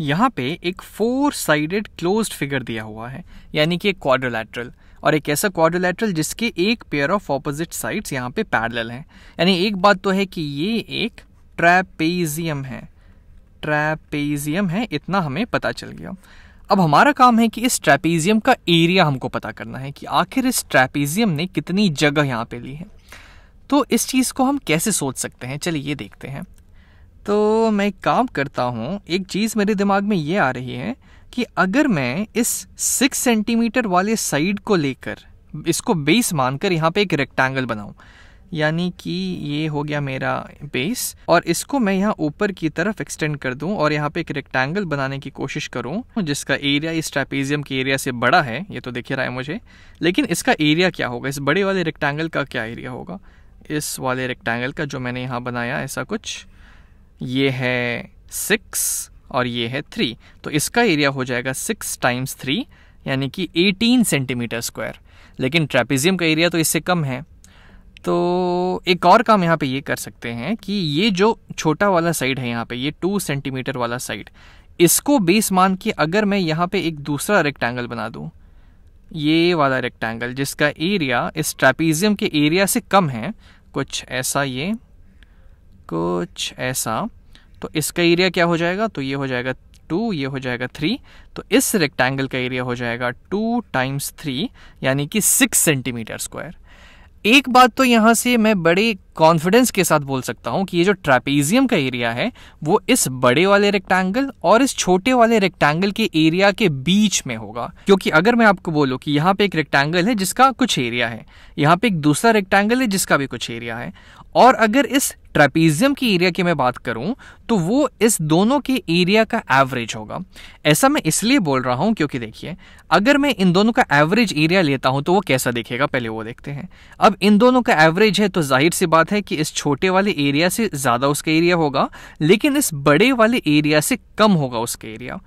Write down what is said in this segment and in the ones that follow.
यहाँ पे एक फोर साइडेड क्लोज फिगर दिया हुआ है यानी कि एक क्वाड्रलैटरल और एक ऐसा क्वाड्रलैटरल जिसके एक पेयर ऑफ ऑपोजिट साइड्स यहाँ पे पैरेलल हैं यानी एक बात तो है कि ये एक ट्रैपेजियम है ट्रैपेजियम है इतना हमें पता चल गया अब हमारा काम है कि इस ट्रैपेजियम का एरिया हमको पता करना है कि आखिर इस ट्रैपेजियम ने कितनी जगह यहाँ पे ली है तो इस चीज़ को हम कैसे सोच सकते हैं चलिए ये देखते हैं तो मैं एक काम करता हूँ एक चीज़ मेरे दिमाग में ये आ रही है कि अगर मैं इस सिक्स सेंटीमीटर वाले साइड को लेकर इसको बेस मानकर यहाँ पे एक रेक्टेंगल बनाऊँ यानी कि ये हो गया मेरा बेस और इसको मैं यहाँ ऊपर की तरफ एक्सटेंड कर दूँ और यहाँ पे एक रेक्टेंगल बनाने की कोशिश करूँ जिसका एरिया इस ट्रेपेजियम के एरिया से बड़ा है ये तो दिख रहा है मुझे लेकिन इसका एरिया क्या होगा इस बड़े वाले रेक्टेंगल का क्या एरिया होगा इस वाले रेक्टेंगल का जो मैंने यहाँ बनाया ऐसा कुछ ये है सिक्स और ये है थ्री तो इसका एरिया हो जाएगा सिक्स टाइम्स थ्री यानी कि एटीन सेंटीमीटर स्क्वायर लेकिन ट्रेपिजियम का एरिया तो इससे कम है तो एक और काम यहाँ पे ये कर सकते हैं कि ये जो छोटा वाला साइड है यहाँ पे ये टू सेंटीमीटर वाला साइड इसको बेस मान के अगर मैं यहाँ पे एक दूसरा रेक्टेंगल बना दूँ ये वाला रेक्टेंगल जिसका एरिया इस ट्रेपीजियम के एरिया से कम है कुछ ऐसा ये कुछ ऐसा तो इसका एरिया क्या हो जाएगा तो ये हो जाएगा टू ये हो जाएगा थ्री तो इस रेक्टेंगल का एरिया हो जाएगा टू टाइम्स थ्री यानी कि सिक्स सेंटीमीटर स्क्वायर एक बात तो यहाँ से मैं बड़े कॉन्फिडेंस के साथ बोल सकता हूँ कि ये जो ट्रापेजियम का एरिया है वो इस बड़े वाले रेक्टेंगल और इस छोटे वाले रेक्टेंगल के एरिया के बीच में होगा क्योंकि अगर मैं आपको बोलूं कि यहाँ पे एक रेक्टेंगल है जिसका कुछ एरिया है यहाँ पे एक दूसरा रेक्टेंगल है जिसका भी कुछ एरिया है और अगर इस ट्रेपीजियम के एरिया की मैं बात करूं तो वो इस दोनों के एरिया का एवरेज होगा ऐसा मैं इसलिए बोल रहा हूं क्योंकि देखिए अगर मैं इन दोनों का एवरेज एरिया लेता हूं तो वो कैसा दिखेगा पहले वो देखते हैं अब इन दोनों का एवरेज है तो जाहिर सी बात बात है कि इस छोटे वाले एरिया से ज़्यादा उसका एरिया होगा लेकिन इस बड़े वाले एरिया से कम होगा उसका एरिया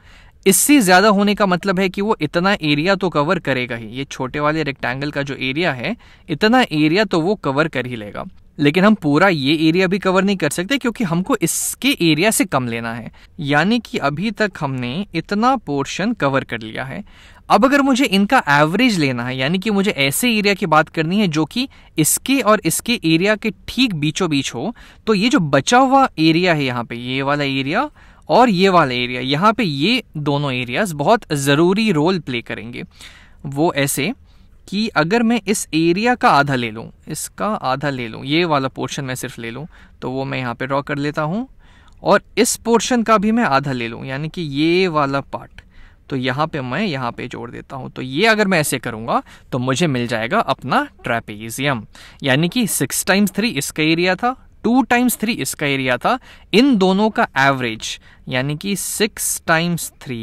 इससे ज़्यादा होने का मतलब है कि वो इतना एरिया तो कवर करेगा ही ये छोटे वाले रेक्टेंगल का जो एरिया है इतना एरिया तो वो कवर कर ही लेगा लेकिन हम पूरा ये एरिया भी कवर नहीं कर सकते क्योंकि हमको इसके एरिया से कम लेना है यानी कि अभी तक हमने इतना पोर्शन कवर कर लिया है अब अगर मुझे इनका एवरेज लेना है यानी कि मुझे ऐसे एरिया की बात करनी है जो कि इसके और इसके एरिया के ठीक बीचों बीच हो तो ये जो बचा हुआ एरिया है यहाँ पे ये वाला एरिया और ये वाला एरिया यहाँ पे ये दोनों एरियाज बहुत ज़रूरी रोल प्ले करेंगे वो ऐसे कि अगर मैं इस एरिया का आधा ले लूँ इसका आधा ले लूँ ये वाला पोर्शन मैं सिर्फ ले लूँ तो वो मैं यहाँ पे ड्रॉ कर लेता हूँ और इस पोर्शन का भी मैं आधा ले लूँ यानी कि ये वाला पार्ट तो यहाँ पे मैं यहाँ पे जोड़ देता हूँ तो ये अगर मैं ऐसे करूँगा तो मुझे मिल जाएगा अपना ट्रेपेजियम यानी कि सिक्स टाइम्स थ्री इसका एरिया था टू टाइम्स थ्री इसका एरिया था इन दोनों का एवरेज यानी कि six times three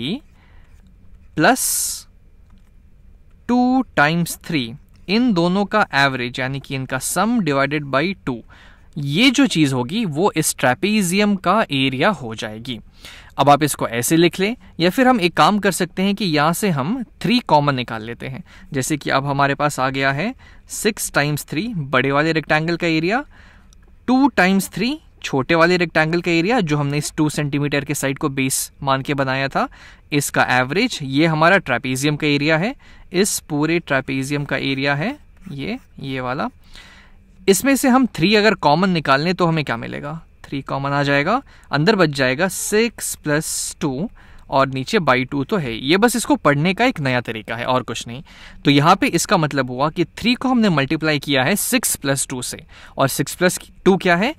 plus two times three इन दोनों का एवरेज यानी कि इनका सम डिवाइडेड बाई टू ये जो चीज़ होगी वो इस ट्रैपीजियम का एरिया हो जाएगी अब आप इसको ऐसे लिख लें या फिर हम एक काम कर सकते हैं कि यहां से हम थ्री कॉमन निकाल लेते हैं जैसे कि अब हमारे पास आ गया है सिक्स टाइम्स थ्री बड़े वाले रेक्टेंगल का एरिया टू टाइम्स थ्री छोटे वाले रेक्टेंगल का एरिया जो हमने इस टू सेंटीमीटर के साइड को बेस मान के बनाया था इसका एवरेज ये हमारा ट्रापेजियम का एरिया है इस पूरे ट्रापेजियम का एरिया है ये ये वाला इसमें से हम थ्री अगर कॉमन निकाल लें तो हमें क्या मिलेगा थ्री कॉमन आ जाएगा अंदर बच जाएगा सिक्स प्लस टू और नीचे बाई टू तो है ये बस इसको पढ़ने का एक नया तरीका है और कुछ नहीं तो यहाँ पे इसका मतलब हुआ कि थ्री को हमने मल्टीप्लाई किया है सिक्स प्लस टू से और सिक्स प्लस टू क्या है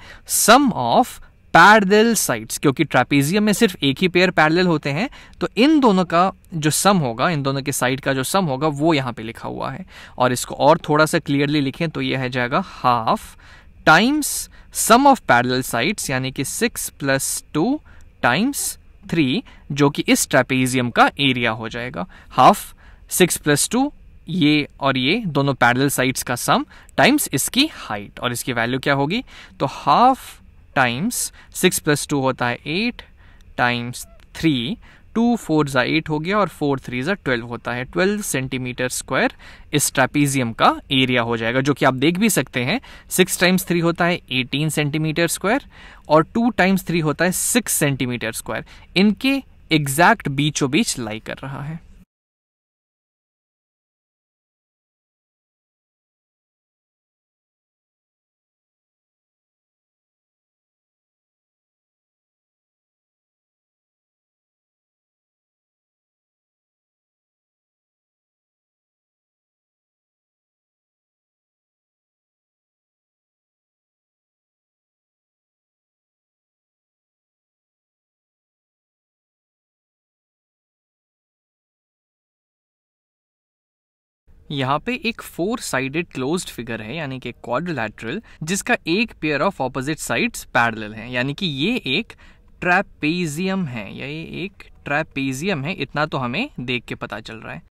सम ऑफ पैरल साइड्स क्योंकि ट्रैपीजियम में सिर्फ एक ही पेयर पैरल होते हैं तो इन दोनों का जो सम होगा इन दोनों के साइड का जो सम होगा वो यहाँ पे लिखा हुआ है और इसको और थोड़ा सा क्लियरली लिखें तो यह है जाएगा half times sum of parallel sides यानी कि six plus two times three जो कि इस ट्रेपेजियम का एरिया हो जाएगा हाफ सिक्स प्लस टू ये और ये दोनों पैरल साइड्स का सम टाइम्स इसकी हाइट और इसकी वैल्यू क्या होगी तो half times six plus two होता है eight times three two four ज़ा एट हो गया और फोर थ्री ज़ा ट्वेल्व होता है ट्वेल्व सेंटीमीटर स्क्वायर इस ट्रेपीजियम का एरिया हो जाएगा जो कि आप देख भी सकते हैं सिक्स टाइम्स थ्री होता है एटीन सेंटीमीटर स्क्वायर और टू टाइम्स थ्री होता है सिक्स सेंटीमीटर स्क्वायर इनके एग्जैक्ट बीचों बीच लाई कर रहा है यहाँ पे एक फोर साइडेड क्लोज्ड फिगर है यानी कि क्वाड्रिलैटरल जिसका एक pair of opposite sides parallel है यानी कि ये एक ट्रैपेजियम है या ये एक ट्रैपेजियम है इतना तो हमें देख के पता चल रहा है